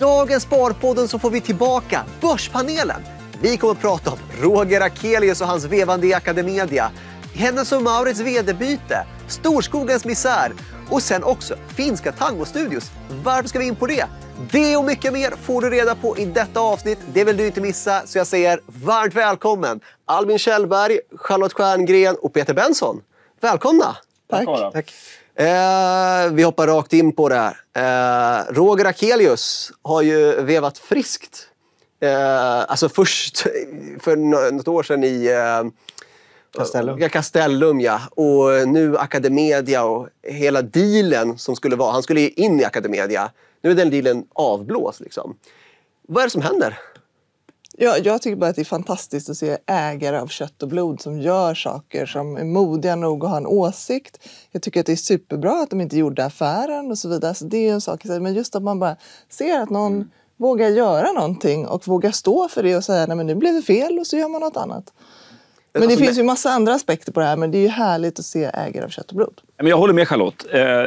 dagens Sparpodden så får vi tillbaka Börspanelen. Vi kommer att prata om Roger Akelius och hans vevande i Academedia, hennes och Maurits vederbyte, storskogens misär och sen också finska tangostudios. Varför ska vi in på det? Det och mycket mer får du reda på i detta avsnitt. Det vill du inte missa, så jag säger varmt välkommen Albin Kjellberg, Charlotte Stjerngren och Peter Benson. Välkomna! Tack. Tack. Eh, vi hoppar rakt in på det här. Eh, Roger Akelius har ju vevat friskt. Eh, alltså först för något år sedan i eh, Castellum. Castellum ja. Och nu Academedia och hela dealen som skulle vara. Han skulle in i Academedia. Nu är den dealen avblåst. Liksom. Vad är det som händer? Ja, jag tycker bara att det är fantastiskt att se ägare av kött och blod som gör saker, som är modiga nog att ha en åsikt. Jag tycker att det är superbra att de inte gjorde affären och så vidare. Så det är en sak Men just att man bara ser att någon mm. vågar göra någonting och vågar stå för det och säga nej men nu blev det fel och så gör man något annat. Men det alltså, finns ju massa andra aspekter på det här, men det är ju härligt att se ägare av kött och blod. Jag håller med Charlotte. Eh,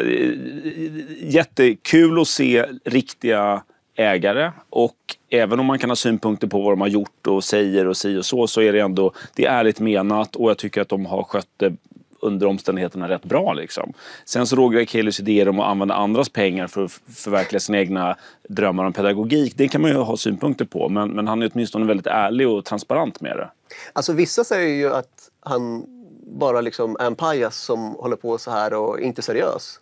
jättekul att se riktiga ägare och även om man kan ha synpunkter på vad de har gjort och säger och si och så så är det ändå det är ärligt menat och jag tycker att de har skött det under omständigheterna rätt bra. Liksom. Sen så Roger Akelius idéer om att använda andras pengar för att förverkliga sina egna drömmar om pedagogik, det kan man ju ha synpunkter på. Men, men han är åtminstone väldigt ärlig och transparent med det. Alltså vissa säger ju att han bara liksom är en pajas som håller på så här och inte seriös.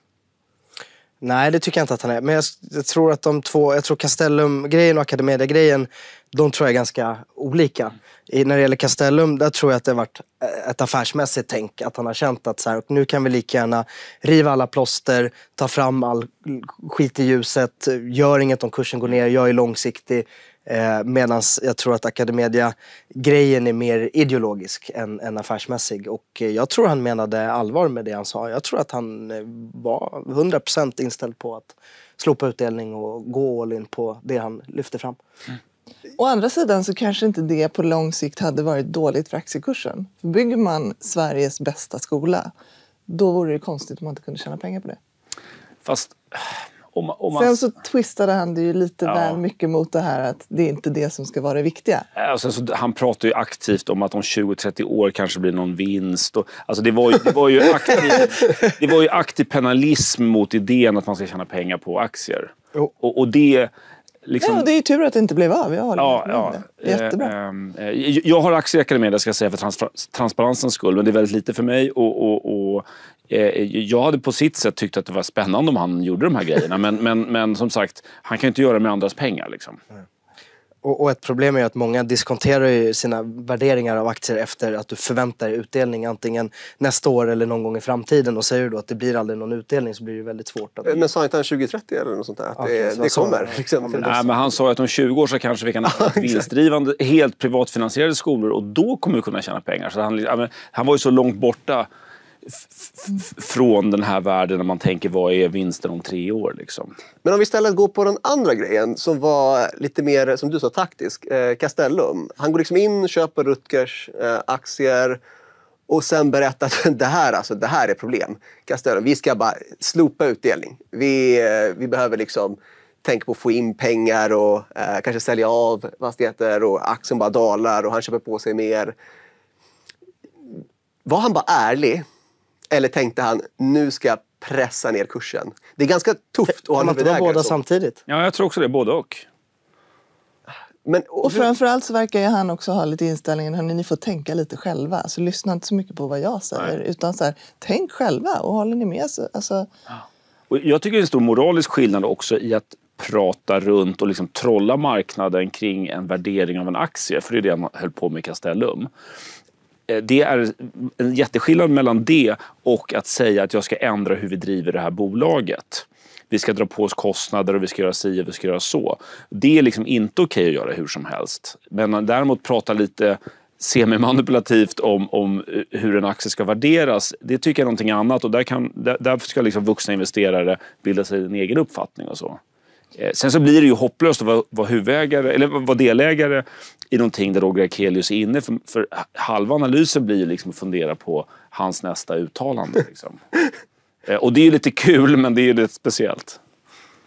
Nej, det tycker jag inte att han är. Men jag, jag tror att de två, jag tror Castellum-grejen och Academedia-grejen, de tror jag är ganska olika. I, när det gäller Castellum, där tror jag att det har varit eh, ett affärsmässigt tänk. Att han har känt att så här, nu kan vi lika gärna riva alla plåster, ta fram all skit i ljuset, gör inget om kursen går ner, jag är långsiktig. Eh, Medan jag tror att Academedia-grejen är mer ideologisk än, än affärsmässig. Och eh, jag tror han menade allvar med det han sa. Jag tror att han eh, var 100% inställd på att slopa utdelning och gå all in på det han lyfte fram. Mm. Å andra sidan så kanske inte det på lång sikt hade varit dåligt för aktiekursen. bygger man Sveriges bästa skola, då vore det konstigt om man inte kunde tjäna pengar på det. Fast om, om man... Sen så twistade han det ju lite ja. väl mycket mot det här att det är inte det som ska vara det viktiga. Alltså, så, han pratar ju aktivt om att om 20-30 år kanske blir någon vinst. Och, alltså, det, var ju, det, var ju aktiv, det var ju aktiv penalism mot idén att man ska tjäna pengar på aktier. Oh. Och, och det... Liksom... Ja, det är ju tur att det inte blev av. Jag håller ja, med ja. Det. Jättebra. Eh, ehm, eh, jag har aktieakademin, ska jag säga, för trans transparensens skull. Men det är väldigt lite för mig. Och, och, och Eh, jag hade på sitt sätt tyckt att det var spännande om han gjorde de här grejerna. Men, men, men som sagt, han kan ju inte göra det med andras pengar. Liksom. Och, och, ett problem är att många diskonterar sina värderingar av aktier efter att du förväntar dig utdelning antingen nästa år eller någon gång i framtiden. Och säger du då att det blir aldrig någon utdelning så blir det väldigt svårt. Att... Men sa inte han 2030 eller något sånt där? Att okay, det, så det kommer? Liksom. Ja, men, nej, men han sa att om 20 år så kanske vi kan ha vinstdrivande, helt privatfinansierade skolor och då kommer vi kunna tjäna pengar. Så han, han var ju så långt borta från den här världen när man tänker vad är vinsten om tre år. Liksom. Men om vi istället går på den andra grejen som var lite mer, som du sa, taktisk. Eh, Castellum. Han går liksom in, köper Rutgers eh, aktier och sen berättar att det här, alltså, det här är problem. Castellum, vi ska bara slopa utdelning. Vi, eh, vi behöver liksom tänka på att få in pengar och eh, kanske sälja av fastigheter och aktien bara dalar och han köper på sig mer. Var han bara ärlig eller tänkte han, nu ska jag pressa ner kursen? Det är ganska tufft att ha en belägrare. båda så. samtidigt? Ja, jag tror också det. Både och. Men, och, och framförallt så verkar ju han också ha lite inställningen att ni får tänka lite själva. Så alltså, lyssna inte så mycket på vad jag säger. Nej. Utan så här, tänk själva och håller ni med så... Alltså... Och jag tycker det är en stor moralisk skillnad också i att prata runt och liksom trolla marknaden kring en värdering av en aktie. För det är det han höll på med i Castellum. Eh, det är en jätteskillnad mellan det och att säga att jag ska ändra hur vi driver det här bolaget. Vi ska dra på oss kostnader och vi ska göra si och vi ska göra så. Det är liksom inte okej att göra hur som helst. Men däremot prata lite semimanipulativt om, om eh, hur en aktie ska värderas, det tycker jag är någonting annat. Och där, kan, där, där ska liksom vuxna investerare bilda sig en egen uppfattning och så. Eh, sen så blir det ju hopplöst att vara huvudägare, eller vara delägare i någonting där Roger Akelius är inne. För, för halva analysen blir ju liksom att fundera på hans nästa uttalande. Liksom. Eh, och det är ju lite kul, men det är ju lite speciellt.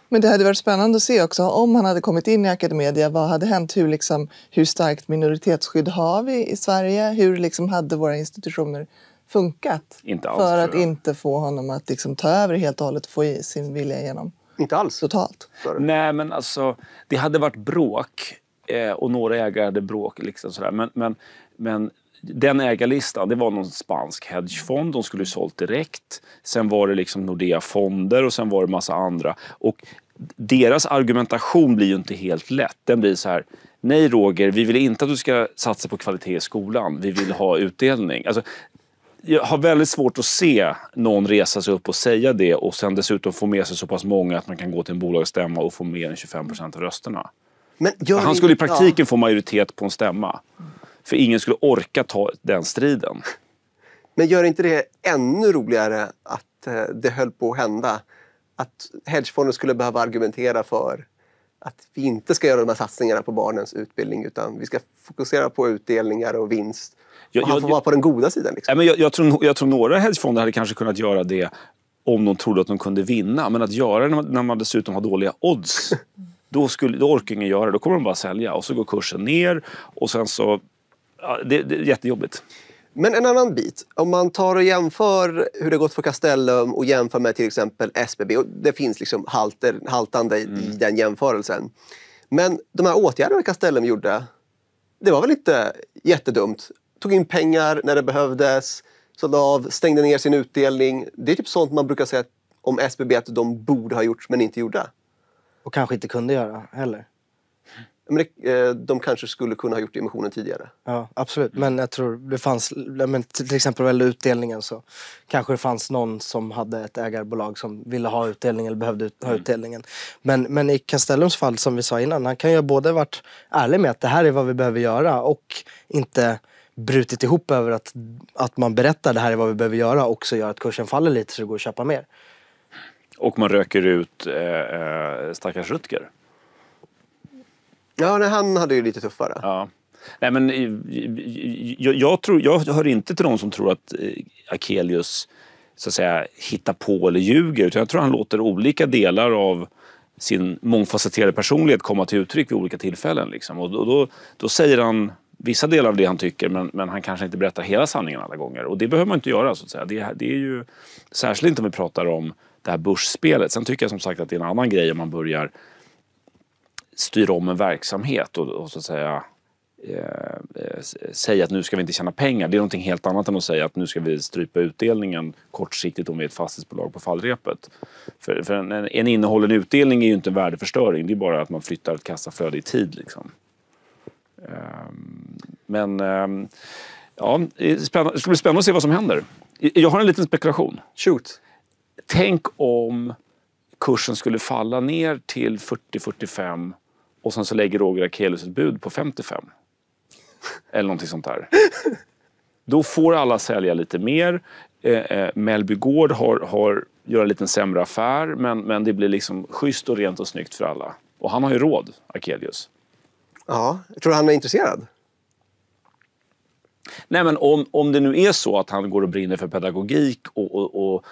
Men det hade varit spännande att se också om han hade kommit in i Academedia, vad hade hänt? Hur, liksom, hur starkt minoritetsskydd har vi i Sverige? Hur liksom hade våra institutioner funkat inte alls, för att inte få honom att liksom ta över helt och hållet och få sin vilja igenom? Inte alls. Totalt. Nej, men alltså, det hade varit bråk Eh, och några ägardebråk. Liksom sådär. Men, men, men den ägarlistan, det var någon spansk hedgefond. De skulle ju sålt direkt. Sen var det liksom Nordea-fonder och sen var det massa andra. Och deras argumentation blir ju inte helt lätt. Den blir så här. Nej Roger, vi vill inte att du ska satsa på kvalitet i skolan. Vi vill ha utdelning. Alltså, jag har väldigt svårt att se någon resa sig upp och säga det och sen dessutom få med sig så pass många att man kan gå till en bolagsstämma och få mer än 25 procent av rösterna han skulle i praktiken ja. få majoritet på en stämma. För ingen skulle orka ta den striden. Men gör inte det ännu roligare att eh, det höll på att hända? Att hedgefonden skulle behöva argumentera för att vi inte ska göra de här satsningarna på barnens utbildning utan vi ska fokusera på utdelningar och vinst. Jag, och han får jag, vara på den goda sidan. Liksom. Nej, jag, jag, tror, jag tror några hedgefonder hade kanske kunnat göra det om de trodde att de kunde vinna. Men att göra det när man dessutom har dåliga odds Då, skulle, då orkar ingen göra det. Då kommer de bara sälja och så går kursen ner och sen så... Ja, det, det är jättejobbigt. Men en annan bit. Om man tar och jämför hur det gått för Castellum och jämför med till exempel SBB. Och det finns liksom halter, haltande mm. i den jämförelsen. Men de här åtgärderna Castellum gjorde, det var väl inte jättedumt? Tog in pengar när det behövdes, sålde av, stängde ner sin utdelning. Det är typ sånt man brukar säga om SBB att de borde ha gjort men inte gjorde. Och kanske inte kunde göra heller. Men det, eh, de kanske skulle kunna ha gjort emissionen tidigare. Ja, absolut. Men jag tror det fanns, men till exempel väl utdelningen så kanske det fanns någon som hade ett ägarbolag som ville ha utdelningen eller behövde ut, ha mm. utdelningen. Men, men i Castellums fall, som vi sa innan, han kan ju både varit ärlig med att det här är vad vi behöver göra och inte brutit ihop över att, att man berättar det här är vad vi behöver göra och så gör att kursen faller lite så det går att köpa mer. Och man röker ut eh, eh, stackars Rutger. Ja, nej, han hade ju lite tuffare. Ja. Nej, men, eh, jag, jag, tror, jag hör inte till de som tror att eh, Akelius så att säga, hittar på eller ljuger. Utan jag tror han låter olika delar av sin mångfacetterade personlighet komma till uttryck vid olika tillfällen. Liksom. Och då, då, då, säger han vissa delar av det han tycker men, men, han kanske inte berättar hela sanningen alla gånger. Och det behöver man inte göra. Så att säga. Det, det är ju, särskilt inte om vi pratar om det här börsspelet. Sen tycker jag som sagt att det är en annan grej om man börjar styra om en verksamhet och, och så att säga eh, eh, säga att nu ska vi inte tjäna pengar. Det är någonting helt annat än att säga att nu ska vi strypa utdelningen kortsiktigt om vi är ett fastighetsbolag på fallrepet. För, för en, en innehållen utdelning är ju inte en värdeförstöring. Det är bara att man flyttar ett kassaflöde i tid. Liksom. Ehm, men ehm, ja, det, det ska bli spännande att se vad som händer. Jag har en liten spekulation. Shoot. Tänk om kursen skulle falla ner till 40-45 och sen så lägger Roger Akelius ett bud på 55. Eller någonting sånt där. Då får alla sälja lite mer. Eh, eh, Mellby Gård har, har, gör en lite sämre affär men, men det blir liksom schysst och rent och snyggt för alla. Och han har ju råd, Akelius. Ja, tror du han är intresserad? Nej, men om, om det nu är så att han går och brinner för pedagogik och, och, och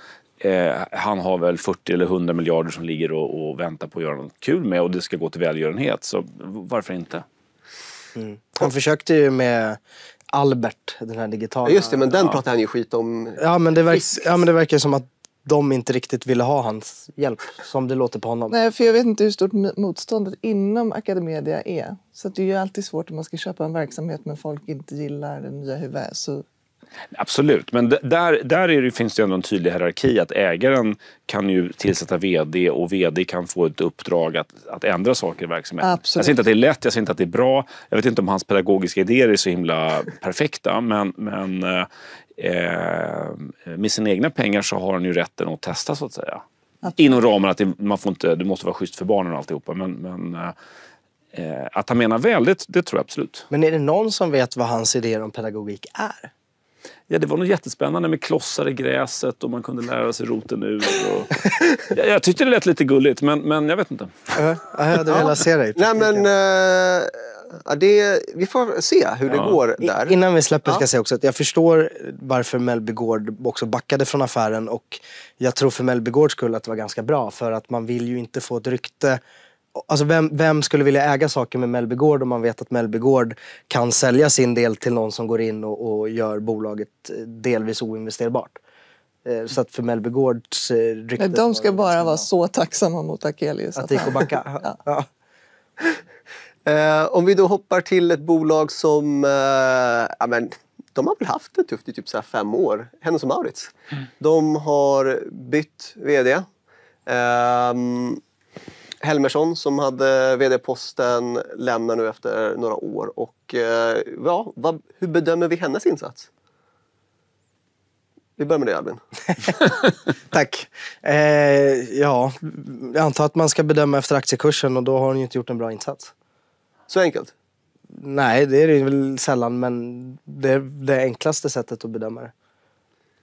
Eh, han har väl 40 eller 100 miljarder som ligger och, och, väntar på att göra något kul med och det ska gå till välgörenhet. Så varför inte? Mm. Han försökte ju med Albert, den här digitala. just det, men den ja. pratade han ju skit om. Ja men, det verk, ja, men det verkar som att de inte riktigt ville ha hans hjälp, som det låter på honom. Nej, för jag vet inte hur stort motståndet inom Academedia är. Så det är ju alltid svårt om man ska köpa en verksamhet men folk inte gillar den nya huvud. Så Absolut, men där, där det, finns det ändå en tydlig hierarki att ägaren kan ju tillsätta vd och vd kan få ett uppdrag att, att ändra saker i verksamheten. Absolut. Jag säger inte att det är lätt, jag säger inte att det är bra. Jag vet inte om hans pedagogiska idéer är så himla perfekta men, men eh, eh, med sina egna pengar så har han ju rätten att testa så att säga. Absolut. Inom ramen att det, man får inte, det måste vara schysst för barnen och alltihopa. Men, men, eh, eh att han menar väl, det, det tror jag absolut. Men är det någon som vet vad hans idéer om pedagogik är? Ja, det var nog jättespännande med klossar i gräset och man kunde lära sig roten ur. Och... jag, jag tyckte det lät lite gulligt, men, men jag vet inte. Uh, jag hade velat se dig. Nej, men, uh, ja, det, vi får se hur ja. det går där. innan vi släpper ska jag säga också att jag förstår varför Mellby Gård också backade från affären. Och jag tror för Mellby Gårds skull att det var ganska bra. För att man vill ju inte få ett rykte Alltså vem, vem skulle vilja äga saker med Mellby Gård om man vet att Mellby kan sälja sin del till någon som går in och, och gör bolaget eh, delvis oinvesterbart? Eh, så att för Mellby Gårds eh, rykte... De ska bara vara så tacksamma mot Akelius. Att det gick att backa? ja. Uh, om vi då hoppar till ett bolag som... Uh, ja, men, de har väl haft det tufft i typ så fem år. Hennes och Maurits. Mm. De har bytt vd. Uh, ehm, Helmersson som hade vd-posten lämnar nu efter några år. Och, eh, ja, vad, hur bedömer vi hennes insats? Vi börjar med dig Albin. Tack. Eh, ja, jag antar att man ska bedöma efter aktiekursen och då har hon ju inte gjort en bra insats. Så enkelt? Nej, det är det väl sällan men det är det enklaste sättet att bedöma det.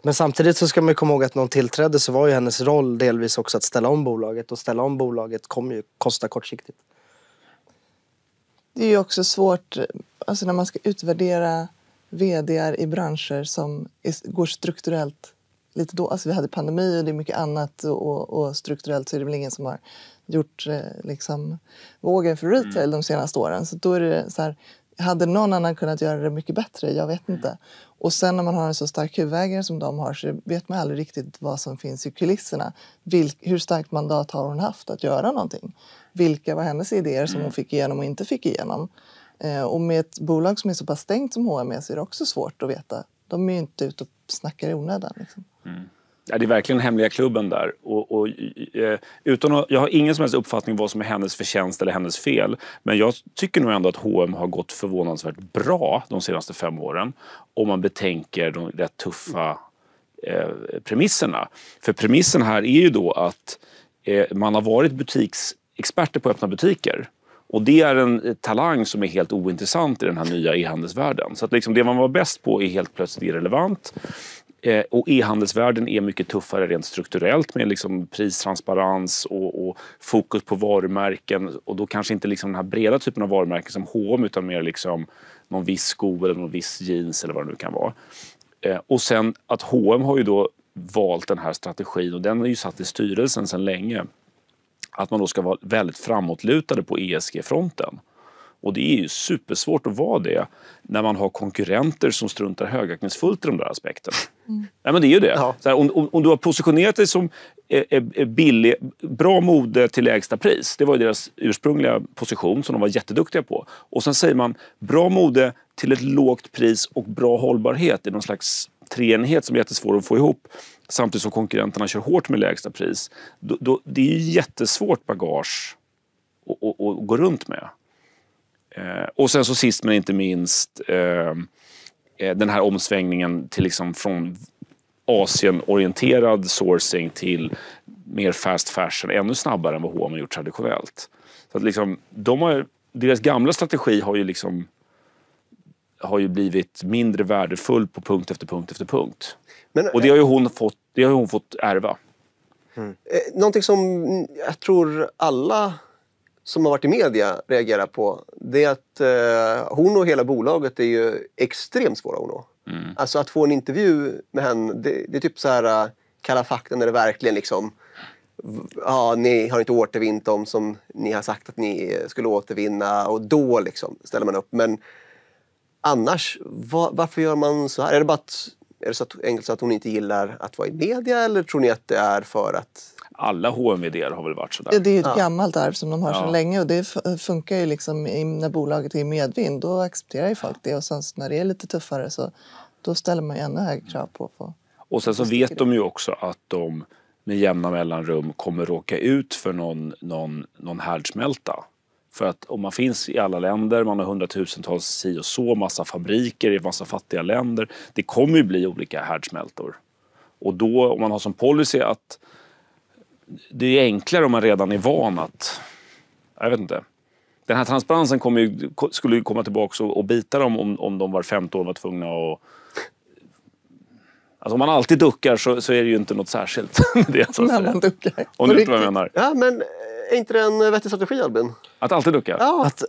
Men samtidigt så ska man komma ihåg att när hon tillträdde så var ju hennes roll delvis också att ställa om bolaget och ställa om bolaget kommer ju kosta kortsiktigt. Det är ju också svårt alltså när man ska utvärdera vd i branscher som går strukturellt lite då. Alltså vi hade pandemi och det är mycket annat och, och strukturellt så är det väl ingen som har gjort eh, liksom, vågen för retail mm. de senaste åren. Så då är det så här, hade någon annan kunnat göra det mycket bättre? Jag vet mm. inte. Och sen när man har en så stark huvudägare som de har så vet man aldrig riktigt vad som finns i kulisserna. Vilk, hur starkt mandat har hon haft att göra någonting? Vilka var hennes idéer som hon mm. fick igenom och inte fick igenom? Eh, och med ett bolag som är så pass stängt som H&M är e så är det också svårt att veta. De är ju inte ute och snackar i onödan. Liksom. Mm. Ja, det är verkligen hemliga klubben där. Och, och, eh, utan att, jag har ingen som helst uppfattning vad som är hennes förtjänst eller hennes fel. Men jag tycker nog ändå att H&M har gått förvånansvärt bra de senaste fem åren. Om man betänker de rätt tuffa eh, premisserna. För premissen här är ju då att eh, man har varit butiksexperter på öppna butiker. Och det är en eh, talang som är helt ointressant i den här nya e-handelsvärlden. Så att liksom det man var bäst på är helt plötsligt irrelevant. Eh, och e-handelsvärlden är mycket tuffare rent strukturellt med liksom pristransparens och, och, fokus på varumärken. Och då kanske inte liksom den här breda typen av varumärken som H&M utan mer liksom någon viss sko eller någon viss jeans eller vad det nu kan vara. Eh, och sen att H&M har ju då valt den här strategin och den är ju satt i styrelsen sedan länge. Att man då ska vara väldigt framåtlutade på ESG-fronten. Och det är ju supersvårt att vara det när man har konkurrenter som struntar högaktningsfullt i de där aspekterna. Mm. Nej, men det är ju det. Ja. Här, om, om, du har positionerat dig som eh, eh, eh, billig, bra mode till lägsta pris. Det var deras ursprungliga position som de var jätteduktiga på. Och sen säger man bra mode till ett lågt pris och bra hållbarhet i någon slags treenighet som är jättesvår att få ihop samtidigt som konkurrenterna kör hårt med lägsta pris. Då, då, det är ju jättesvårt bagage att gå runt med. Eh, och sen så sist men inte minst eh, eh, den här omsvängningen till liksom från Asien-orienterad sourcing till mer fast fashion ännu snabbare än vad H&M har gjort traditionellt. Så att liksom, de har, deras gamla strategi har ju, liksom, har ju blivit mindre värdefull på punkt efter punkt efter punkt. Men, och det har ju hon fått, det har hon fått ärva. Mm. Någonting som jag tror alla som har varit i media reagerar på det är att eh, hon och hela bolaget är ju extremt svåra att nå. Mm. Alltså att få en intervju med henne, det, det är typ så här eh, Kalla fakta när det verkligen liksom ja, ni har inte återvinnt dem som ni har sagt att ni eh, skulle återvinna och då liksom ställer man upp. Men annars, va, varför gör man så här? Är det bara att, är det så att, enkelt så att hon inte gillar att vara i media eller tror ni att det är för att alla HMVD har väl varit sådär. Det är ett ja. gammalt arv som de har ja. länge och det funkar ju liksom när bolaget är i medvind. Då accepterar ju folk det och sen när det är lite tuffare så då ställer man ju ännu högre krav på. på och sen så vet de ju också att de med jämna mellanrum kommer råka ut för någon, någon, någon härdsmälta. För att om man finns i alla länder, man har hundratusentals si och så, massa fabriker i massa fattiga länder. Det kommer ju bli olika härdsmältor. Och då, om man har som policy att det är enklare om man redan är van att... Jag vet inte. Den här transparensen ju, skulle ju komma tillbaka och, bita dem om, om de var femte år var tvungna att... Alltså om man alltid duckar så, så är det ju inte något särskilt. det, så När man duckar. Om du vet vad jag menar. Ja, men eh, är inte det en vettig strategi Albin? Att alltid ducka? Ja. Att,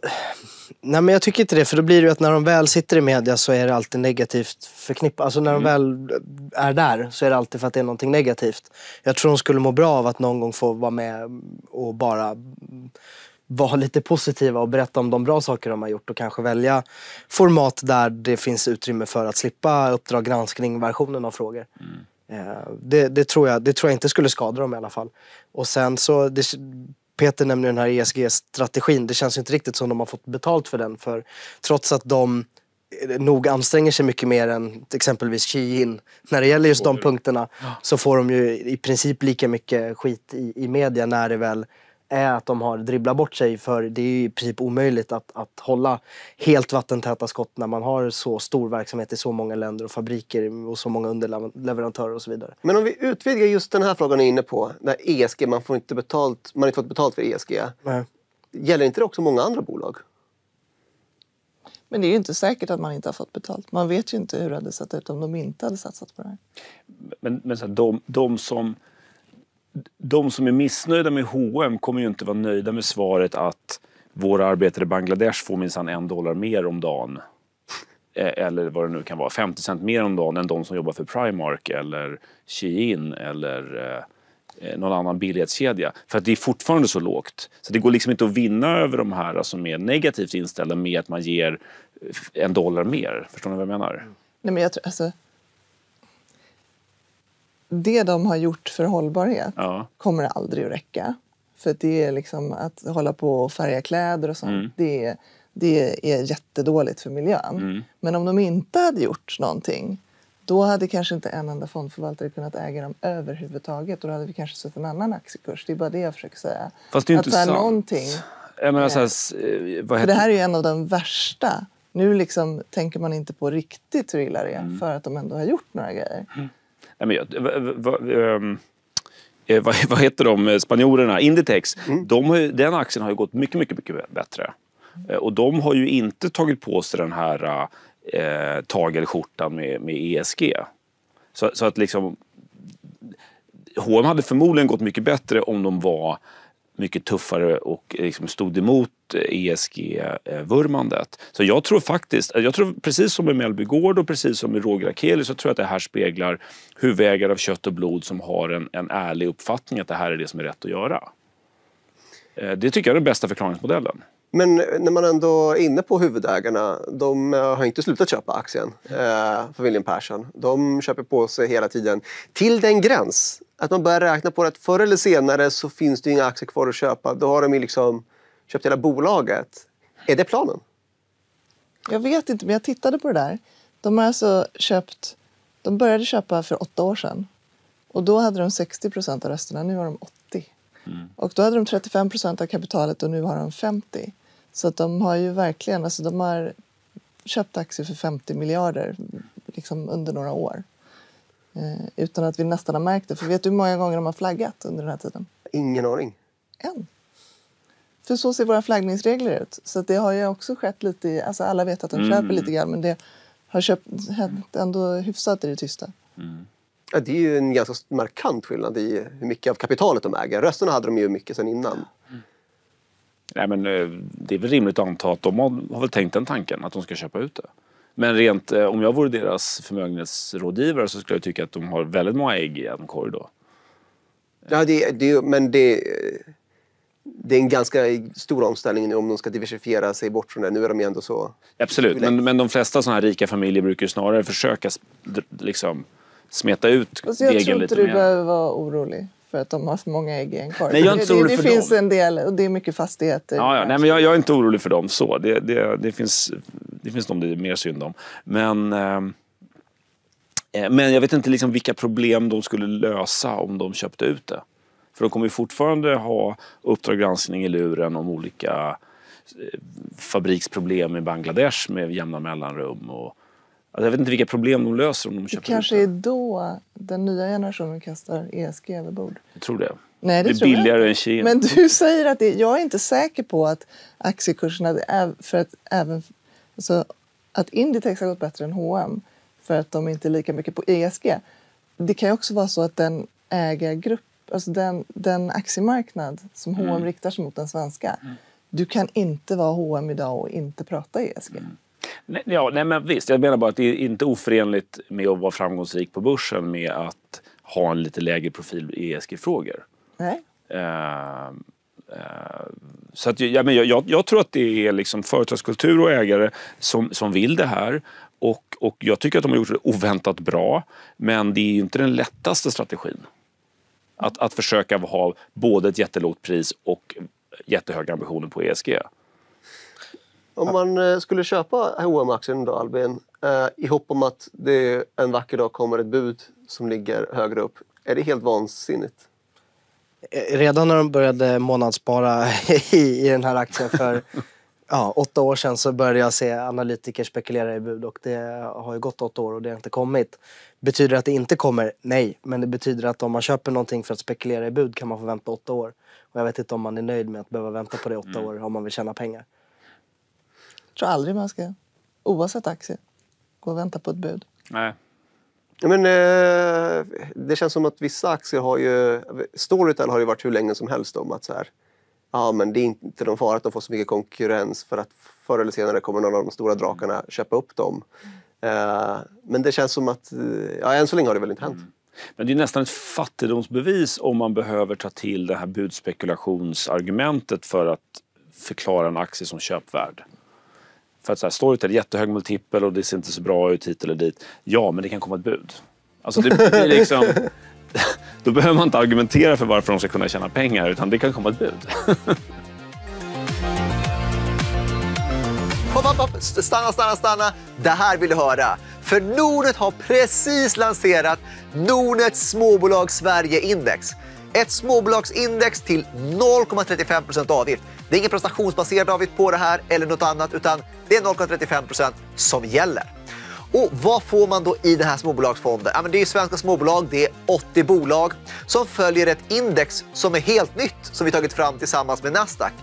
Nej men jag tycker inte det, för då blir det ju att när de väl sitter i media så är det alltid negativt förknippat. Alltså när de mm. väl är där så är det alltid för att det är någonting negativt. Jag tror de skulle må bra av att någon gång få vara med och bara vara lite positiva och berätta om de bra saker de har gjort och kanske välja format där det finns utrymme för att slippa Uppdrag granskning-versionen av frågor. Mm. Eh, det, det, tror jag, det tror jag inte skulle skada dem i alla fall. Och sen så, det, Peter nämner den här ESG-strategin. Det känns ju inte riktigt som de har fått betalt för den. För trots att de eh, nog anstränger sig mycket mer än exempelvis Shein när det gäller just de punkterna så får de ju i princip lika mycket skit i, i media när det väl är att de har dribblat bort sig för det är ju i princip omöjligt att, att hålla helt vattentäta skott när man har så stor verksamhet i så många länder och fabriker och så många underleverantörer och så vidare. Men om vi utvidgar just den här frågan ni är inne på, där ESG, man får inte betalt, man har inte fått betalt för ESG. Nej. Gäller inte det också många andra bolag? Men det är ju inte säkert att man inte har fått betalt. Man vet ju inte hur det hade sett ut om de inte hade satsat på det här. Men, men så här, de, de som de som är missnöjda med H&M kommer ju inte vara nöjda med svaret att våra arbetare i Bangladesh får minsann en dollar mer om dagen. Eh, eller vad det nu kan vara, 50 cent mer om dagen än de som jobbar för Primark eller Shein eller eh, eh, någon annan billighetskedja. För att det är fortfarande så lågt. Så det går liksom inte att vinna över de här som alltså, är negativt inställda med att man ger en dollar mer. Förstår ni vad jag menar? Nej, men jag tror, alltså, det de har gjort för hållbarhet ja. kommer aldrig att räcka. För det är liksom att hålla på och färga kläder och sånt. Mm. Det, är, det är jättedåligt för miljön. Mm. Men om de inte hade gjort någonting då hade kanske inte en enda fondförvaltare kunnat äga dem överhuvudtaget. Och då hade vi kanske sett en annan aktiekurs. Det är bara det jag försöker säga. Fast det är inte sant. Jag menar, så här, eh, vad heter... Det här är ju en av de värsta. Nu liksom tänker man inte på riktigt hur illa det är mm. för att de ändå har gjort några grejer. Mm men, ehm, eh, vad, vad, heter de, eh, spanjorerna, Inditex, mm. de har ju, den aktien har ju gått mycket, mycket, mycket bättre. Eh, och de har ju inte tagit på sig den här eh, tagelskjortan med, med ESG. Så, så, att liksom... H&M hade förmodligen gått mycket bättre om de var mycket tuffare och eh, liksom stod emot ESG-vurmandet. Eh, så jag tror faktiskt, eh, jag tror precis som med Mellby Gård och precis som med Roger Akelius så tror jag att det här speglar huvudägare av kött och blod som har en, en ärlig uppfattning att det här är det som är rätt att göra. Eh, det tycker jag är den bästa förklaringsmodellen. Men när man ändå är inne på huvudägarna, de har inte slutat köpa aktien, eh, William Persson. De köper på sig hela tiden, till den gräns att man börjar räkna på att förr eller senare så finns det inga aktier kvar att köpa. Då har de liksom köpt hela bolaget. Är det planen? Jag vet inte, men jag tittade på det där. De har alltså köpt... De började köpa för åtta år sedan. Och då hade de 60 procent av rösterna, nu har de 80. Mm. Och då hade de 35 procent av kapitalet och nu har de 50. Så att de har ju verkligen, alltså de har köpt aktier för 50 miljarder liksom under några år. Eh, utan att vi nästan har märkt det. För vet du hur många gånger de har flaggat under den här tiden? Ingen aning. En. För så ser våra flaggningsregler ut. Så det har ju också skett lite i, alltså alla vet att de mm. köper lite grann men det har köpt, hänt ändå hyfsat i det tysta. Mm. Ja, det är ju en ganska markant skillnad i hur mycket av kapitalet de äger. Rösterna hade de ju mycket sen innan. Mm. Nej, men eh, det är väl rimligt att anta att de har, väl tänkt den tanken, att de ska köpa ut det. Men rent, eh, om jag vore deras förmögenhetsrådgivare så skulle jag tycka att de har väldigt många ägg i en korg då. Ja, det, det, men det, det är en ganska stor omställning nu om de ska diversifiera sig bort från det. Nu är de ju ändå så... Absolut, men, men de flesta sådana här rika familjer brukar ju snarare försöka liksom, smeta ut alltså, degen lite mer. Jag tror inte du behöver vara orolig för att de har för många ägg i en korg. Nej, jag är inte orolig det, det, det för finns dem. en del och det är mycket fastigheter. Ja, ja. Nej, men jag, jag, är inte orolig för dem så. Det, det, det, finns, det finns de det är mer synd om. Men, eh, eh men jag vet inte liksom vilka problem de skulle lösa om de köpte ut det. För de kommer fortfarande ha Uppdrag granskning i luren om olika eh, fabriksproblem i Bangladesh med jämna mellanrum. Och, alltså jag vet inte vilka problem de löser om de köper Det kanske ut det. är då den nya generationen kastar ESG överbord. Jag tror det. Nej, det, det är billigare jag. än Kina. Men du säger att det, jag är inte säker på att aktiekurserna, för att även alltså, att Inditex har gått bättre än H&M för att de inte är lika mycket på ESG. Det kan ju också vara så att den ägargruppen alltså den, den aktiemarknad som H&M mm. riktar sig mot den svenska. Mm. Du kan inte vara H&M idag och inte prata ESG. Mm. Nej, ja, nej, men visst, jag menar bara att det är inte oförenligt med att vara framgångsrik på börsen med att ha en lite lägre profil i ESG-frågor. Nej. Uh, så att, ja, men jag, jag, jag, tror att det är liksom företagskultur och ägare som, som vill det här. Och, och jag tycker att de har gjort det oväntat bra. Men det är inte den lättaste strategin. Att, att försöka ha både ett jättelågt pris och jättehöga ambitioner på ESG. Om man eh, skulle köpa hm aktien då, Albin, eh, i hopp om att det en vacker dag kommer ett bud som ligger högre upp, är det helt vansinnigt? Eh, redan när de började månadsspara i, i den här aktien för ja, åtta år sedan så började jag se analytiker spekulera i bud och det har ju gått åtta år och det har inte kommit. Betyder det att det inte kommer? Nej, men det betyder att om man köper någonting för att spekulera i bud kan man få vänta åtta år. Och jag vet inte om man är nöjd med att behöva vänta på det åtta mm. år om man vill tjäna pengar. Jag tror aldrig man ska, oavsett aktie, gå och vänta på ett bud. Nej. Men, eh, det känns som att vissa aktier har ju... Storytel har ju varit hur länge som helst om att så här, ja, men det är inte någon fara att de får så mycket konkurrens för att förr eller senare kommer någon av de stora drakarna mm. köpa upp dem. Mm. Eh, men det känns som att, ja, än så länge har det väl inte hänt. Mm. Men det är nästan ett fattigdomsbevis om man behöver ta till det här budspekulationsargumentet för att förklara en aktie som köpvärd. För att så här, står det jättehög multipel och det ser inte så bra ut hit eller dit. Ja, men det kan komma ett bud. Alltså det blir liksom... då behöver man inte argumentera för varför de ska kunna tjäna pengar, utan det kan komma ett bud. Stanna, stanna, stanna! Det här vill du höra. För Nordnet har precis lanserat Nordnets Småbolag Sverige-index. Ett småbolagsindex till 0,35 avgift. Det är ingen prestationsbaserad avgift på det här eller något annat, utan det är 0,35 som gäller. Och vad får man då i den här småbolagsfonden? Ja, men det är svenska småbolag, det är 80 bolag som följer ett index som är helt nytt som vi tagit fram tillsammans med Nasdaq.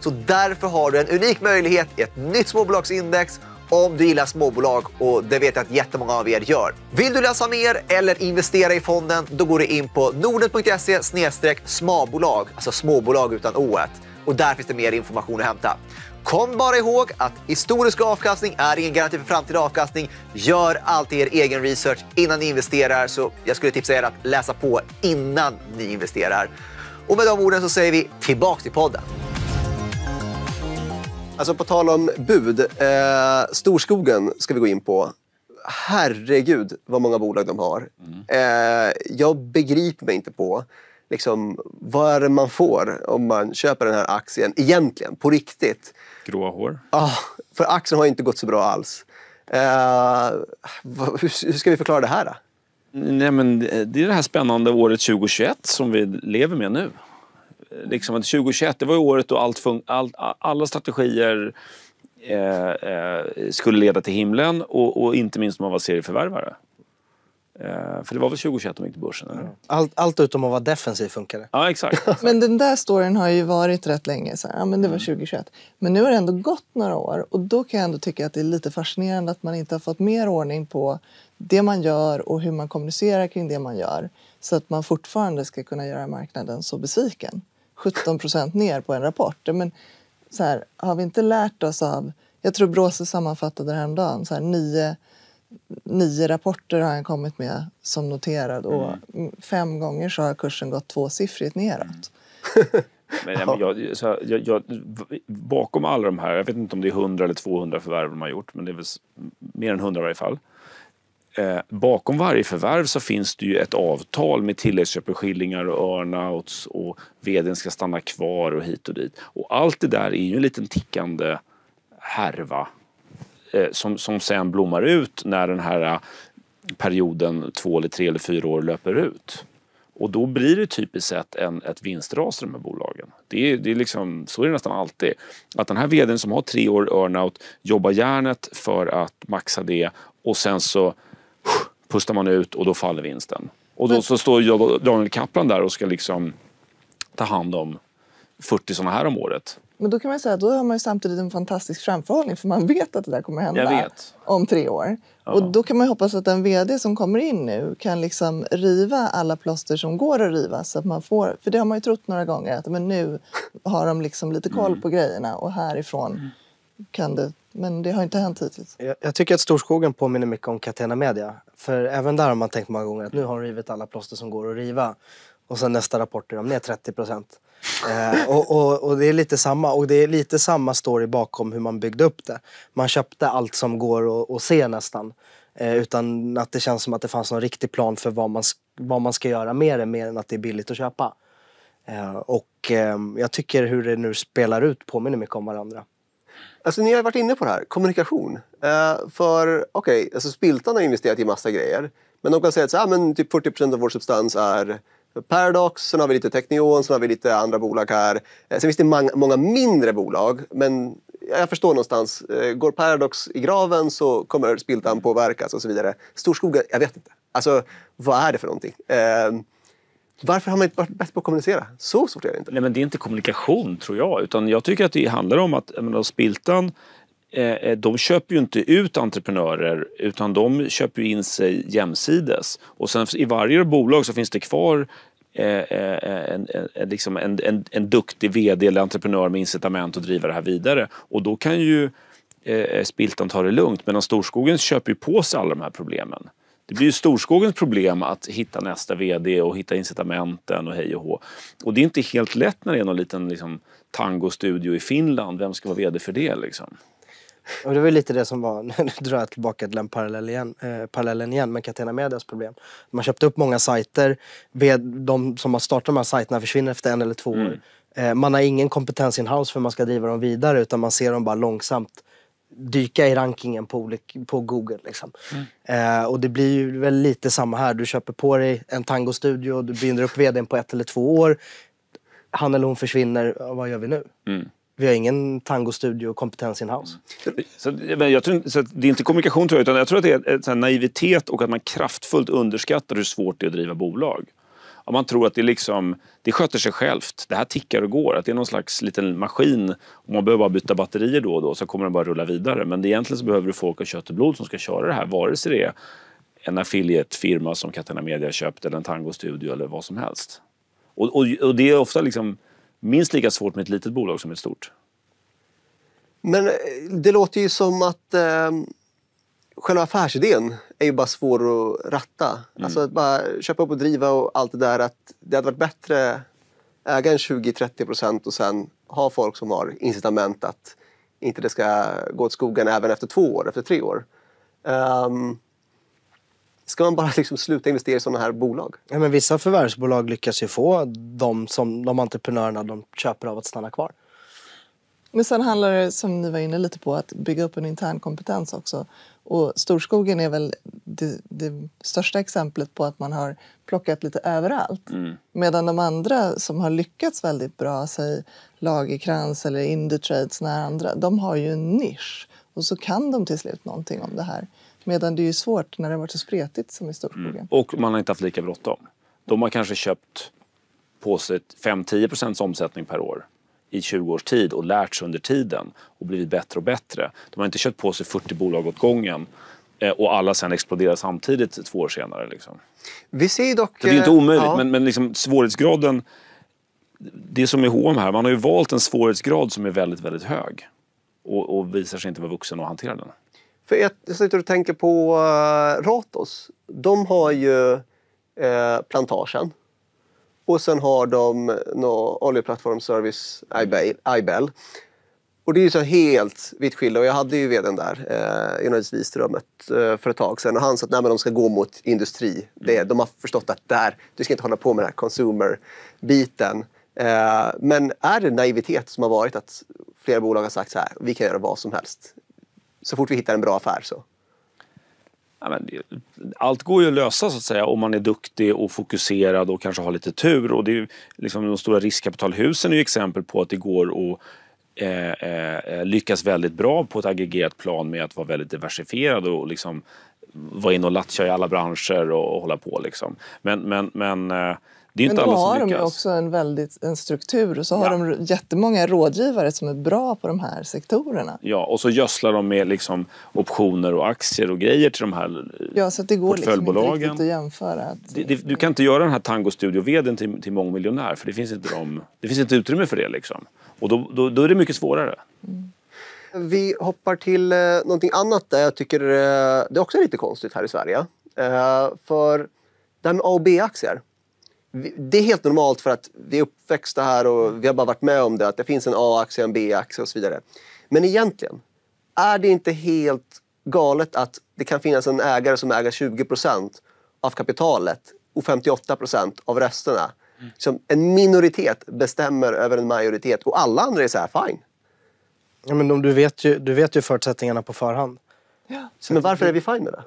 Så därför har du en unik möjlighet i ett nytt småbolagsindex om du gillar småbolag och det vet jag att jättemånga av er gör. Vill du läsa mer eller investera i fonden? Då går du in på nordnet.se småbolag, alltså småbolag utan o och där finns det mer information att hämta. Kom bara ihåg att historisk avkastning är ingen garanti för framtida avkastning. Gör alltid er egen research innan ni investerar. Så jag skulle tipsa er att läsa på innan ni investerar. Och med de orden så säger vi tillbaka till podden. Alltså på tal om bud. Eh, storskogen ska vi gå in på. Herregud vad många bolag de har. Mm. Eh, jag begriper mig inte på liksom, vad är det man får om man köper den här aktien egentligen, på riktigt? Gråa hår. Ja, för aktien har inte gått så bra alls. Uh, hur, hur, ska vi förklara det här? Då? Nej, men det är det här spännande året 2021 som vi lever med nu. Liksom att 2021 det var ju året då allt fun- all, alla strategier eh, eh, skulle leda till himlen och, och inte minst om man var serieförvärvare. Eh, för det var väl 2021 de gick till börsen? Eller? Allt, allt utom att vara defensiv funkade. Ja, exakt. men den där storyn har ju varit rätt länge. Så ja, men det var 2021. Mm. Men nu har det ändå gått några år och då kan jag ändå tycka att det är lite fascinerande att man inte har fått mer ordning på det man gör och hur man kommunicerar kring det man gör så att man fortfarande ska kunna göra marknaden så besviken. 17 procent ner på en rapport. Men så här, har vi inte lärt oss av... Jag tror Bråse sammanfattade det häromdagen. Så här, nio nio rapporter har han kommit med som noterad och mm. fem gånger så har kursen gått tvåsiffrigt neråt. Mm. Men, ja. jag, så här, jag, jag, bakom alla de här, jag vet inte om det är 100 eller 200 förvärv de har gjort, men det är väl mer än 100 i varje fall. Eh, bakom varje förvärv så finns det ju ett avtal med tilläggsköpeskillingar och skillingar och earnouts och vdn ska stanna kvar och hit och dit. Och allt det där är ju en liten tickande härva Eh, som, som sen blommar ut när den här eh, perioden två eller tre eller fyra år löper ut. Och då blir det typiskt sett en, ett vinstras med bolagen. Det är, det är liksom, så är det nästan alltid. Att den här vdn som har tre år earnout jobbar järnet för att maxa det och sen så pustar man ut och då faller vinsten. Och då så står Daniel Kaplan där och ska liksom ta hand om 40 sådana här om året. Men då kan man säga då har man samtidigt en fantastisk framförhållning för man vet att det där kommer hända om tre år. Ja. Och då kan man hoppas att den vd som kommer in nu kan liksom riva alla plåster som går att riva. Så att man får, för det har man ju trott några gånger att men nu har de liksom lite koll mm. på grejerna och härifrån mm. kan det men det har inte hänt hittills. Jag, jag tycker att Storskogen påminner mycket om Catena Media. För även där har man tänkt många gånger att nu har de rivit alla plåster som går att riva. Och sen nästa rapport är de ner 30 procent. Eh, och, och, och, det är lite samma, och det är lite samma story bakom hur man byggde upp det. Man köpte allt som går att se nästan. Eh, utan att det känns som att det fanns någon riktig plan för vad man, vad man ska göra med det mer än att det är billigt att köpa. Eh, och eh, jag tycker hur det nu spelar ut påminner mycket om varandra. Alltså, ni har varit inne på det här, kommunikation. Eh, för okej, okay, alltså Spiltan har investerat i massa grejer. Men de kan säga att så här, men typ 40 av vår substans är Paradox, sen har vi lite Technion, sen har vi lite andra bolag här. Eh, sen finns det många mindre bolag, men jag förstår någonstans. Eh, går Paradox i graven så kommer Spiltan påverkas och så vidare. Storskogen, jag vet inte. Alltså, vad är det för någonting? Ehm, varför har man inte varit bäst på att kommunicera? Så svårt är det inte. Nej, men det är inte kommunikation tror jag. Utan jag tycker att det handlar om att menar, Spiltan Eh, eh, de köper ju inte ut entreprenörer utan de köper in sig jämsides. Och sen i varje bolag så finns det kvar eh, en, liksom en, en, en, duktig vd eller entreprenör med incitament att driva det här vidare. Och då kan ju Spiltan ta det lugnt medan storskogen köper ju på sig alla de här problemen. Det blir ju storskogens problem att hitta nästa vd och hitta incitamenten och hej och hå. Och det är inte helt lätt när det är någon liten liksom, tangostudio i Finland. Vem ska vara vd för det liksom? Och det var lite det som var, nu drar jag tillbaka till den parallellen igen, eh, parallellen igen med Catena Medias problem. Man köpte upp många sajter, de som har startat de här sajterna försvinner efter en eller två mm. år. Eh, man har ingen kompetens in-house för man ska driva dem vidare utan man ser dem bara långsamt dyka i rankingen på, på Google. Liksom. Mm. Eh, och det blir ju väl lite samma här. Du köper på dig en tangostudio, du binder upp vdn på ett eller två år. Han eller hon försvinner, vad gör vi nu? Mm vi har ingen tangostudio-kompetens in-house. Mm. Så, men jag tror, så det är inte kommunikation tror jag, utan jag tror att det är ett, naivitet och att man kraftfullt underskattar hur svårt det är att driva bolag. Om man tror att det, liksom, det sköter sig självt, det här tickar och går, att det är någon slags liten maskin och man behöver bara byta batterier då och då så kommer den bara rulla vidare. Men egentligen så behöver du folk av kött och blod som ska köra det här, vare sig det är en affiliate-firma som Catena Media köpt eller en tangostudio eller vad som helst. Och, och, och det är ofta liksom minst lika svårt med ett litet bolag som ett stort. Men eh, det låter ju som att eh, själva affärsidén är ju bara svår att ratta. Mm. Alltså att bara köpa upp och driva och allt det där. Att det hade varit bättre äga en 20-30 procent och sen ha folk som har incitament att inte det ska gå åt skogen även efter två år, efter tre år. Um, Ska man bara liksom sluta investera i sådana här bolag? Ja, men vissa förvärvsbolag lyckas ju få de, som, de entreprenörerna de köper av att stanna kvar. Men sen handlar det, som ni var inne lite på, att bygga upp en intern kompetens också. Och Storskogen är väl det, det största exemplet på att man har plockat lite överallt. Mm. Medan de andra som har lyckats väldigt bra, säg Lagerkrans eller Indutrade, de har ju en nisch. Och så kan de till slut någonting om det här. Medan det är svårt när det har varit så spretigt som i Storskogen. Mm. Och man har inte haft lika bråttom. De har kanske köpt på sig 5-10 omsättning per år i 20 års tid och lärt sig under tiden och blivit bättre och bättre. De har inte köpt på sig 40 bolag åt gången eh, och alla sen exploderar samtidigt två år senare. Liksom. Vi ser dock... det är inte eh, omöjligt, ja. men, men liksom svårighetsgraden... Det som är H&M här, man har ju valt en svårighetsgrad som är väldigt, väldigt hög och, och visar sig inte vara vuxen att hantera den. För jag sitter och tänker på uh, Ratos. De har ju uh, plantagen. Och sen har de no, oljeplattformsservice, Ibel. Och det är ju så helt vitt skilda. Och jag hade ju vdn där, eh, Jonas Wiströmmet, eh, för ett tag sedan. Och han sa att nej, men de ska gå mot industri. Det, de har förstått att där, du ska inte hålla på med den här consumer-biten. Eh, men är det naivitet som har varit att flera bolag har sagt så här, vi kan göra vad som helst så fort vi hittar en bra affär så? allt går ju att lösa så att säga om man är duktig och fokuserad och kanske har lite tur. Och det är liksom, de stora riskkapitalhusen är ju exempel på att det går att eh, eh, eh, lyckas väldigt bra på ett aggregerat plan med att vara väldigt diversifierad och liksom vara inne och latcha i alla branscher och, och hålla på. Liksom. Men, men, men eh, det är inte Men då har de också en, väldigt, en struktur och så har ja. de jättemånga rådgivare som är bra på de här sektorerna. Ja, och så gödslar de med liksom optioner och aktier och grejer till de här eh, Ja, så det går liksom inte riktigt att jämföra. Det, det, du kan inte göra den här tangostudio-vdn till, till mångmiljonär för det finns inte, de, det finns inte utrymme för det. Liksom. Och då, då, då är det mycket svårare. Mm. Vi hoppar till eh, någonting annat där jag tycker eh, det också är lite konstigt här i Sverige. Eh, för det här med A och B-aktier det är helt normalt för att vi är uppväxta här och vi har bara varit med om det. Att det finns en A-aktie, en B-aktie och så vidare. Men egentligen, är det inte helt galet att det kan finnas en ägare som äger 20 av kapitalet och 58 av rösterna? Mm. Som en minoritet bestämmer över en majoritet och alla andra är så här, fine. Ja, men du, vet ju, du vet ju förutsättningarna på förhand. Ja. Men varför är vi fine med det?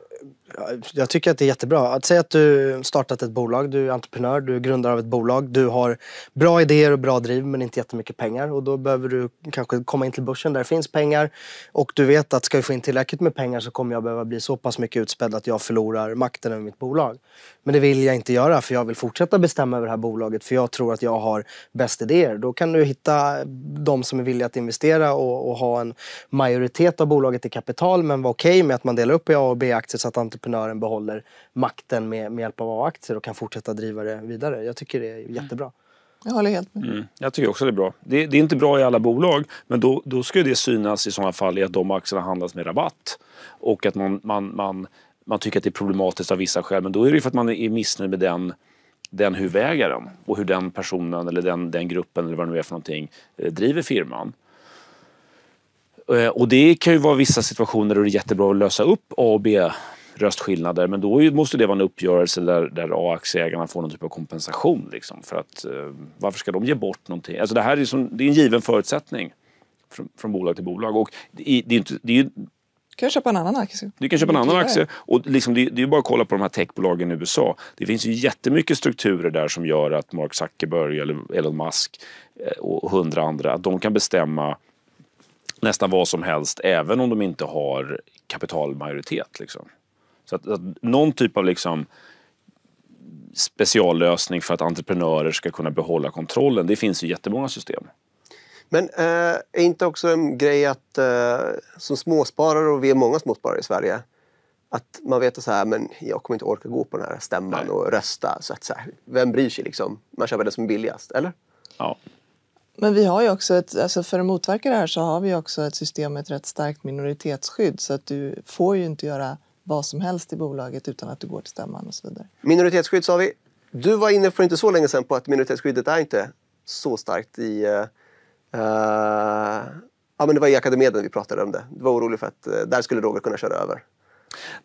jag tycker att det är jättebra. Att säga att du startat ett bolag, du är entreprenör, du är grundare av ett bolag. Du har bra idéer och bra driv men inte jättemycket pengar. Och då behöver du kanske komma in till börsen där det finns pengar. Och du vet att ska vi få in tillräckligt med pengar så kommer jag behöva bli så pass mycket utspädd att jag förlorar makten över mitt bolag. Men det vill jag inte göra för jag vill fortsätta bestämma över det här bolaget för jag tror att jag har bäst idéer. Då kan du hitta de som är villiga att investera och, och ha en majoritet av bolaget i kapital men vara okej okay med att man delar upp i A och B-aktier så att entreprenören behåller makten med, med hjälp av A-aktier och kan fortsätta driva det vidare. Jag tycker det är mm. jättebra. Jag håller helt med. Mm. Jag tycker också det är bra. Det, det, är inte bra i alla bolag, men då, då ska det synas i sådana fall i att de aktierna handlas med rabatt. Och att man, man, man, man tycker att det är problematiskt av vissa skäl, men då är det för att man är missnöjd med den den huvudägaren och hur den personen eller den, den gruppen eller vad det nu är för någonting eh, driver firman. Eh, och det kan ju vara vissa situationer då det är jättebra att lösa upp A och B röstskillnader. Men då måste det vara en uppgörelse där, där A-aktieägarna får någon typ av kompensation. Liksom, för att, eh, varför ska de ge bort någonting? Alltså det här är, som, det är en given förutsättning från, från bolag till bolag. Och det, är inte, det är, du kan köpa en annan aktie. Du kan köpa en annan aktie. Och liksom, det, är bara att kolla på de här techbolagen i USA. Det finns ju jättemycket strukturer där som gör att Mark Zuckerberg eller Elon Musk eh, och hundra andra, att de kan bestämma nästan vad som helst även om de inte har kapitalmajoritet. Liksom. Så att, att någon typ av liksom speciallösning för att entreprenörer ska kunna behålla kontrollen. Det finns ju jättemånga system. Men eh, är inte också en grej att eh, som småsparare, och vi är många småsparare i Sverige, att man vet att så här, jag kommer inte orka gå på den här stämman Nej. och rösta. Så att, så här, vem bryr sig liksom? Man köper det som är billigast, eller? Ja. Men vi har ju också ett, alltså för att motverka det här så har vi också ett system med ett rätt starkt minoritetsskydd så att du får ju inte göra vad som helst i bolaget utan att du går till stämman och så vidare. Minoritetsskydd sa vi. Du var inne för inte så länge sedan på att minoritetsskyddet är inte så starkt i... Uh, ja, men det var i akademeden vi pratade om det. Du var orolig för att uh, där skulle Roger kunna köra över.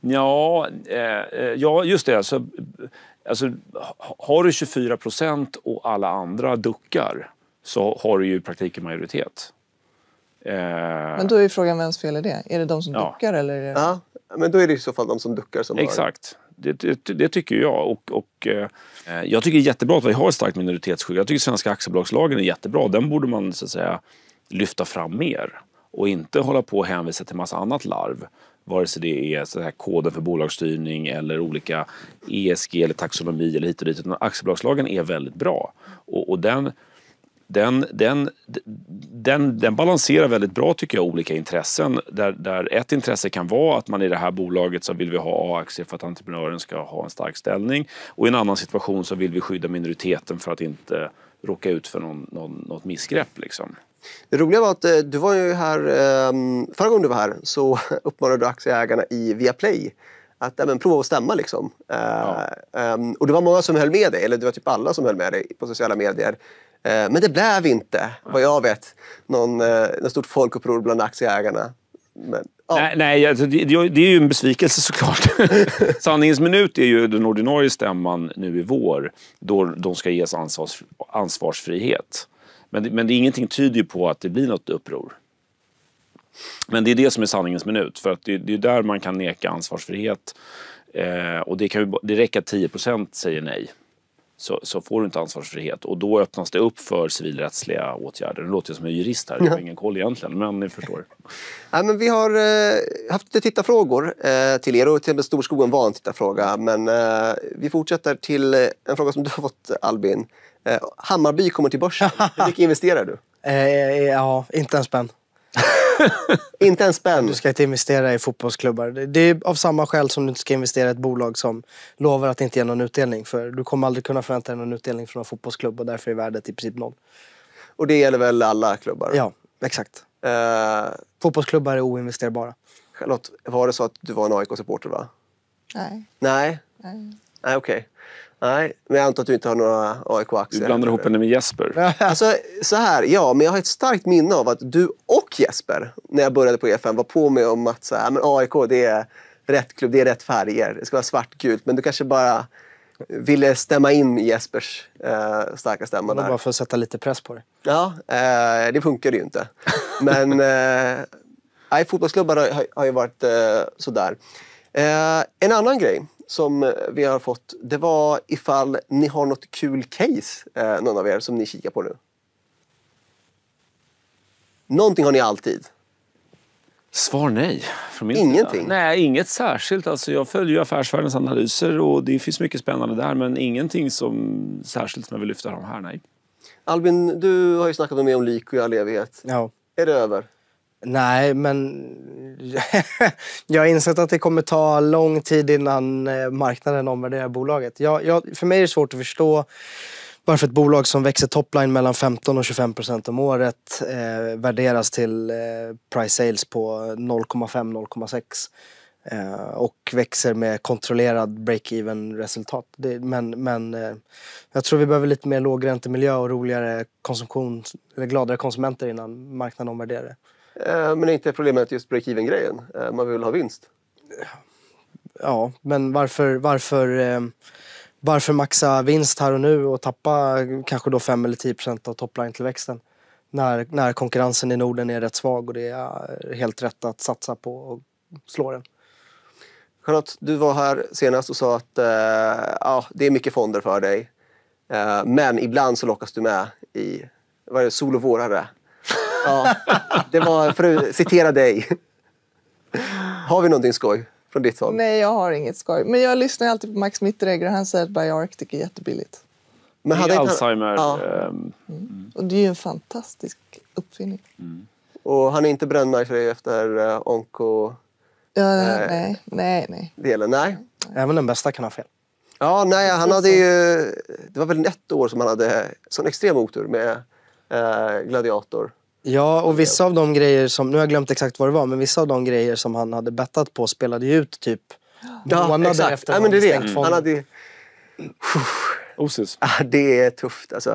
Ja, eh, ja just det. Alltså, alltså, har du 24 procent och alla andra duckar så har du ju i praktiken majoritet. Eh, men då är frågan vems fel är det? Är det de som ja. duckar? Eller det... Ja, men då är det i så fall de som duckar som Exakt. Har... Det, det, det, tycker jag. Och, och eh, eh, jag tycker det är jättebra att vi har ett starkt minoritetsskydd. Jag tycker svenska aktiebolagslagen är jättebra. Den borde man så att säga lyfta fram mer. Och inte hålla på och hänvisa till massa annat larv. Vare sig det är så här koden för bolagsstyrning eller olika ESG eller taxonomi eller hit och dit. aktiebolagslagen är väldigt bra. och, och den den, den, den, den balanserar väldigt bra tycker jag olika intressen. Där, där ett intresse kan vara att man i det här bolaget så vill vi ha A-aktier för att entreprenören ska ha en stark ställning. Och i en annan situation så vill vi skydda minoriteten för att inte råka ut för någon, någon, något missgrepp. Liksom. Det roliga var att eh, du var ju här, ehm, förra gången du var här så uppmanade du aktieägarna i Viaplay att men, prova att stämma. Liksom. Eh, ja. Ehm, och det var många som höll med dig, eller det var typ alla som höll med dig på sociala medier. Eh, men det blev inte, vad jag vet, någon, eh, något stort folkuppror bland aktieägarna. Men, ja. Nej, nej alltså, det, det är ju en besvikelse såklart. Sanningens minut är ju den ordinarie stämman nu i vår, då de ska ges ansvars, ansvarsfrihet. Men, men det är ingenting tyder ju på att det blir något uppror. Men det är det som är sanningens minut, för att det, det är där man kan neka ansvarsfrihet. Eh, och det, kan ju, det räcker att 10 säger nej så, så, får du inte ansvarsfrihet. Och då öppnas det upp för civilrättsliga åtgärder. Det låter jag som en jurist här, jag har ingen koll egentligen, men ni förstår. ja, men vi har eh, haft lite tittarfrågor eh, till er och till med Storskogen var en tittarfråga. Men eh, vi fortsätter till eh, en fråga som du har fått Albin. Eh, Hammarby kommer till börsen. Hur mycket investerar du? Eh, ja, inte en spänn. inte en spänn. Du ska inte investera i fotbollsklubbar. Det är av samma skäl som du inte ska investera i ett bolag som lovar att inte ge någon utdelning. För du kommer aldrig kunna förvänta dig någon utdelning från en fotbollsklubb och därför är värdet i princip noll. Och det gäller väl alla klubbar? Ja, exakt. Uh... Fotbollsklubbar är oinvesterbara. Charlotte, var det så att du var en AIK-supporter? Nej. Nej, Nej okej. Okay. Nej, men jag antar att du inte har några AIK-aktier. Du blandar ihop henne med Jesper. Alltså, så här, ja, men jag har ett starkt minne av att du och Jesper, när jag började på EFN, var på mig om att så här, men AIK, det är rätt klubb, det är rätt färger. Det ska vara svartgult, men du kanske bara ville stämma in Jespers eh, starka stämma där. Bara för att sätta lite press på dig. Ja, eh, det funkade ju inte. men eh, fotbollsklubbar har, har ju varit eh, sådär. Eh, en annan grej som eh, vi har fått det var ifall ni har något kul case, eh, någon av er, som ni kikar på nu. Någonting har ni alltid. Svar nej. Från min Ingenting? Sida. Nej, inget särskilt. Alltså, jag följer Affärsvärldens analyser och det finns mycket spännande där men ingenting som särskilt som jag vill lyfta fram här, nej. Albin, du har ju snackat med mig om lik och i all evighet. Ja. Är det över? Nej, men jag har insett att det kommer ta lång tid innan eh, marknaden omvärderar bolaget. Jag, jag, för mig är det svårt att förstå varför ett bolag som växer topline mellan 15 och 25 procent om året eh, värderas till eh, price sales på 0,5-0,6 eh, och växer med kontrollerad break-even resultat. Det, men men eh, jag tror vi behöver lite mer lågräntemiljö och roligare konsumtion, eller gladare konsumenter innan marknaden omvärderar det. Eh, men är inte problemet just break-even-grejen? Eh, man vill ha vinst? Ja, men varför, varför, eh, varför maxa vinst här och nu och tappa kanske då 5 eller 10 av topline-tillväxten? När, när konkurrensen i Norden är rätt svag och det är helt rätt att satsa på och slå den. Charlotte, du var här senast och sa att eh, ja, det är mycket fonder för dig. Eh, men ibland så lockas du med i vad är det, sol och vårare Ja, det var för att citera dig. Har vi någonting skoj från ditt håll? Nej, jag har inget skoj. Men jag lyssnar alltid på Max Mitteregger och han säger att BioArctic är jättebilligt. Men hade Alzheimer. Han... Ja. Ehm, mm. Och det är ju en fantastisk uppfinning. Mm. Och han är inte brännmärkt för dig efter eh, onko... Ja, eh, nej, nej, nej. Delen, nej. Även den bästa kan ha fel. Ja, nej, han hade ju... Det var väl ett år som han hade sån extrem otur med eh, Gladiator. Ja, och vissa eh, av de grejer som, nu har jag glömt exakt vad det var, men vissa av de grejer som han hade bettat på spelade ju ut typ ja, månader exakt. efter ja, men det är det. Han hade... Osus. Det är tufft alltså.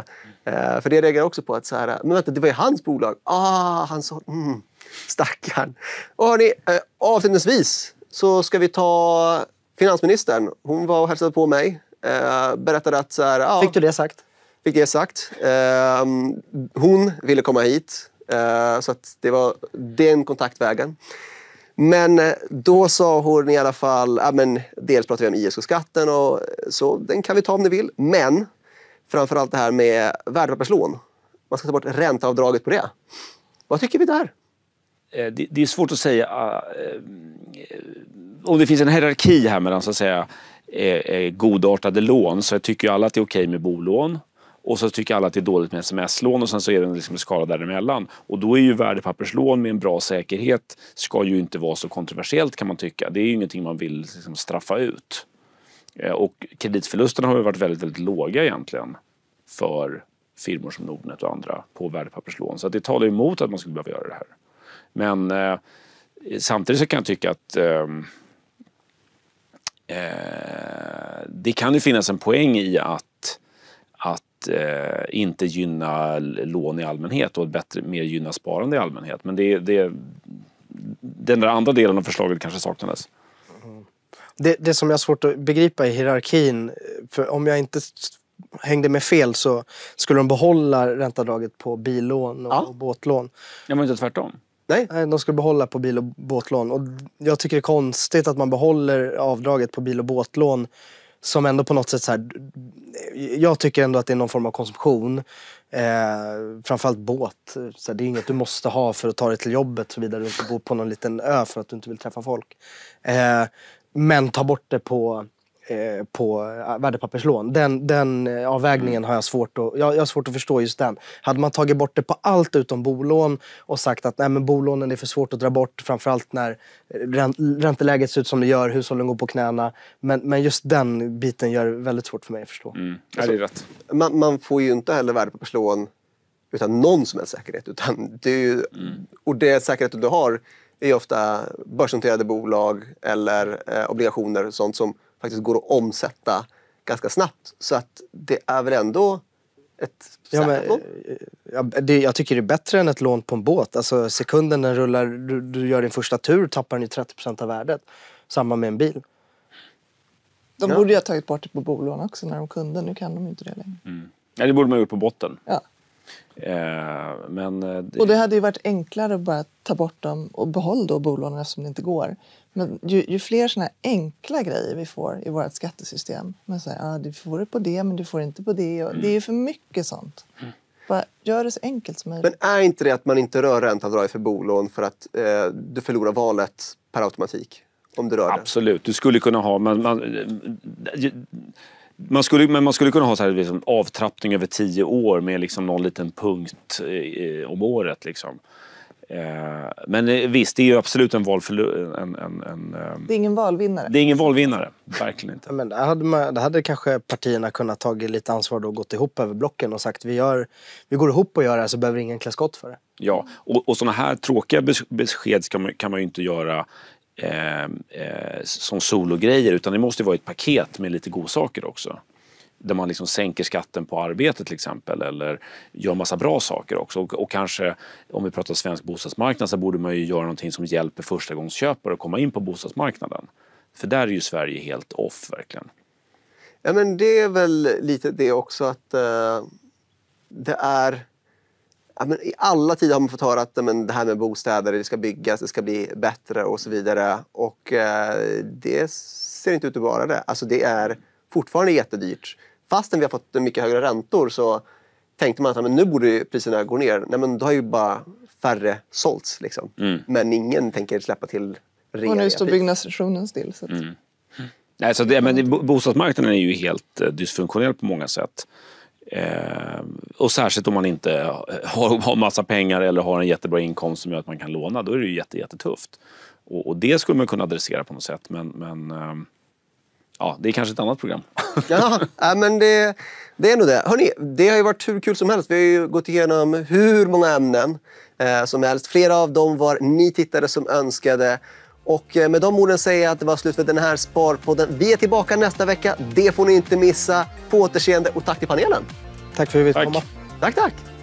Eh, för det reagerar också på att så här, men vänta, det var ju hans bolag. Ah, han sa, mm, stackarn. Och hörni, eh, avslutningsvis så ska vi ta finansministern. Hon var och hälsade på mig. Berättade att så här, ah, Fick du det sagt? Fick det sagt. Hon ville komma hit. Eh, så det var den kontaktvägen. Men eh, då sa hon i alla fall, ja, men dels pratade vi om ISK-skatten och så den kan vi ta om ni vill. Men framförallt det här med värdepapperslån. Man ska ta bort ränteavdraget på det. Vad tycker vi där? Eh, det, är svårt att säga ah, om det finns en hierarki här mellan så att säga godartade lån så jag tycker alla att det är okej okay med bolån och så tycker alla att det är dåligt med sms-lån och sen så är det liksom en liksom skala däremellan. Och då är ju värdepapperslån med en bra säkerhet ska ju inte vara så kontroversiellt kan man tycka. Det är ju ingenting man vill liksom straffa ut. Eh, och kreditförlusterna har ju varit väldigt, väldigt låga egentligen för firmor som Nordnet och andra på värdepapperslån. Så det talar emot att man skulle behöva göra det här. Men eh, samtidigt så kan jag tycka att ehm, eh, det kan ju finnas en poäng i att eh, inte gynna lån i allmänhet och bättre, mer gynna sparande i allmänhet. Men det, det, den där andra delen av förslaget kanske saknades. Mm. Det, det som jag har svårt att begripa i hierarkin, för om jag inte hängde med fel så skulle de behålla ränteavdraget på billån och, ja. och båtlån. Ja, men inte tvärtom. Nej. de skulle behålla på bil och båtlån. Och jag tycker det är konstigt att man behåller avdraget på bil och båtlån som ändå på något sätt så här, jag tycker ändå att det är någon form av konsumtion. Eh, framförallt båt. Så det är inget du måste ha för att ta dig till jobbet såvida du inte bor på någon liten ö för att du inte vill träffa folk. Eh, men ta bort det på Eh, på eh, värdepapperslån. Den, den eh, avvägningen mm. har jag svårt, att, jag, jag har svårt att förstå. just den. Hade man tagit bort det på allt utom bolån och sagt att nej, men bolånen är för svårt att dra bort framförallt när ränteläget ser ut som det gör, hushållen går på knäna. Men, men just den biten gör det väldigt svårt för mig att förstå. Mm. Alltså, rätt. Man, man får ju inte heller värdepapperslån utan någon som helst säkerhet. Utan det ju, mm. Och det säkerheten du har är ofta börsnoterade bolag eller eh, obligationer sånt som faktiskt går att omsätta ganska snabbt. Så att det är väl ändå ett ja, men, lån? Eh, det, jag tycker det är bättre än ett lån på en båt. Alltså sekunden den rullar, du, du gör din första tur tappar den ju 30 av värdet. Samma med en bil. De ja. borde ju ha tagit bort det på bolån också när de kunde. Nu kan de inte det längre. Mm. Ja, det borde man ha gjort på botten. Ja. Eh, men det... Eh, och det hade ju varit enklare att bara ta bort dem och behålla då bolånen eftersom det inte går. Men ju, ju fler såna enkla grejer vi får i vårt skattesystem. Man säger ah, du får det på det, men du får inte på det. Och Det är för mycket sånt. Bara gör det så enkelt som möjligt. Men är inte det att man inte rör ränteavdraget för bolån för att eh, du förlorar valet per automatik? Om du rör Absolut, det. du skulle kunna ha... Men man, man skulle, men man skulle kunna ha så här, liksom, avtrappning över tio år med liksom någon liten punkt eh, om året. Liksom. Eh, men eh, visst, det är ju absolut en valförlust. En, en, en, ehm, det är ingen valvinnare. Det är ingen valvinnare, verkligen inte. Men där hade, man, där hade kanske partierna kunnat ta lite ansvar då och gått ihop över blocken och sagt vi, gör, vi går ihop och gör det här så behöver ingen klä skott för det. Ja, och, och sådana här tråkiga besked ska man, kan man ju inte göra eh, eh, som sologrejer utan det måste vara ett paket med lite godsaker också där man liksom sänker skatten på arbete till exempel eller gör massa bra saker också. Och, och, kanske, om vi pratar svensk bostadsmarknad, så borde man ju göra någonting som hjälper förstagångsköpare att komma in på bostadsmarknaden. För där är ju Sverige helt off verkligen. Ja men det är väl lite det också att uh, det är Ja, men I alla tider har man fått höra att men, det här med bostäder, det ska byggas, det ska bli bättre och så vidare. Och eh, det ser inte ut att vara det. Alltså det är fortfarande jättedyrt. Fastän vi har fått mycket högre räntor så tänkte man att men nu borde priserna gå ner. Nej, men då har ju bara färre sålts. Liksom. Mm. Men ingen tänker släppa till rea Och nu står byggnadssektionen still. Så att... Mm. Nej, så det, men bostadsmarknaden är ju helt eh, dysfunktionell på många sätt. Eh, och särskilt om man inte har, har massa pengar eller har en jättebra inkomst som gör att man kan låna. Då är det ju jättetufft. Jätte och, och det skulle man kunna adressera på något sätt. Men, men eh, Ja, det är kanske ett annat program. ja, men det, det är nog det. Hörrni, det har ju varit hur kul som helst. Vi har ju gått igenom hur många ämnen eh, som helst. Flera av dem var ni tittare som önskade. Och eh, med de orden säger jag att det var slut för den här Sparpodden. Vi är tillbaka nästa vecka. Det får ni inte missa. På återseende och tack till panelen. Tack för att vi fick komma. Tack, tack.